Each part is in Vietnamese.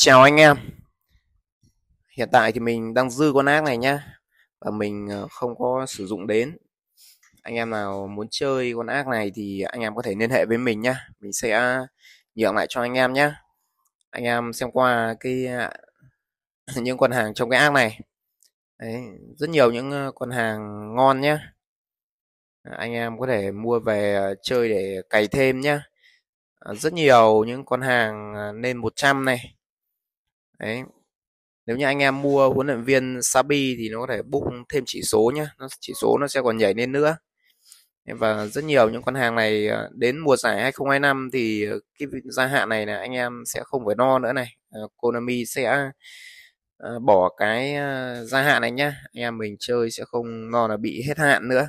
Chào anh em Hiện tại thì mình đang dư con ác này nhá Và mình ờ, không có sử dụng đến Anh em nào muốn chơi con ác này thì anh em có thể liên hệ với mình nhá Mình sẽ nhượng lại cho anh em nhá Anh em xem qua cái à, những con hàng trong cái ác này Đấy, Rất nhiều những ờ, con hàng ngon nhá à, Anh em có thể mua về chơi để cày thêm nhá à, rất nhiều những con hàng lên 100 này đấy nếu như anh em mua huấn luyện viên Sabi thì nó có thể book thêm chỉ số nhá, nó chỉ số nó sẽ còn nhảy lên nữa và rất nhiều những con hàng này ờ, đến mùa giải 2025 thì ờ, cái gia hạn này là anh em sẽ không phải no nữa này ờ, Konami sẽ bỏ cái gia hạn này nhá anh em mình chơi sẽ không no là bị hết hạn nữa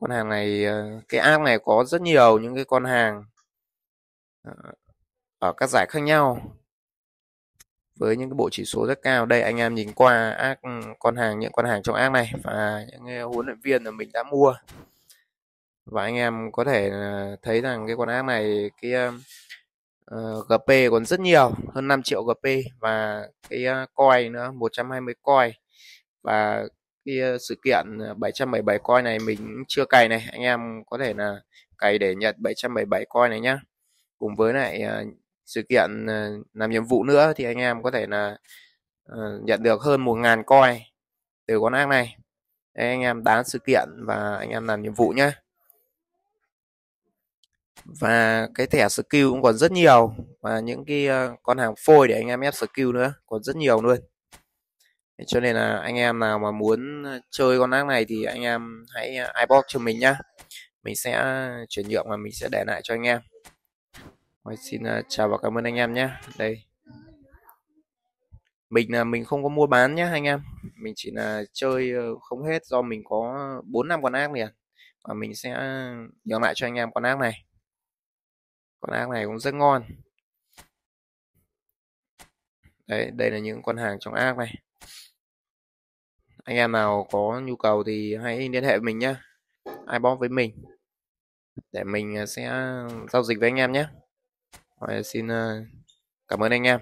con hàng này cái app này có rất nhiều những cái con hàng ở các giải khác nhau với những cái bộ chỉ số rất cao đây anh em nhìn qua ác ừ, con hàng những con hàng trong ác này và những huấn luyện viên mà mình đã mua và anh em có thể ờ, thấy rằng cái con ác này cái uh, ờ, GP còn rất nhiều hơn 5 triệu GP và cái uh, coin nữa 120 coin và cái uh, sự kiện 777 ờ, coin này mình chưa cày này anh em có thể là cày để nhận 777 coin này nhá cùng với lại uh, sự kiện ờ, làm nhiệm vụ nữa thì anh em có thể là ờ, nhận được hơn 1.000 coi từ con ác này Đấy, anh em bán sự kiện và anh em làm nhiệm vụ nhé và cái thẻ skill cũng còn rất nhiều và những cái ờ, con hàng phôi để anh em ép skill nữa còn rất nhiều luôn cho nên là anh em nào mà muốn chơi con ác này thì anh em hãy iBox cho mình nhá mình sẽ chuyển nhượng và mình sẽ để lại cho anh em rồi, xin à, chào và cảm ơn anh em nhé đây mình là mình không có mua bán nhé anh em mình chỉ là chơi ờ, không hết do mình có bốn năm con ác liền và mình sẽ nhường lại cho anh em con ác này con ác này cũng rất ngon đây, đây là những con hàng trong ác này anh em nào có nhu cầu thì hãy liên hệ mình nhé ai bóp với mình để mình à, sẽ giao dịch với anh em nhé Vậy xin ờ, cảm ơn anh em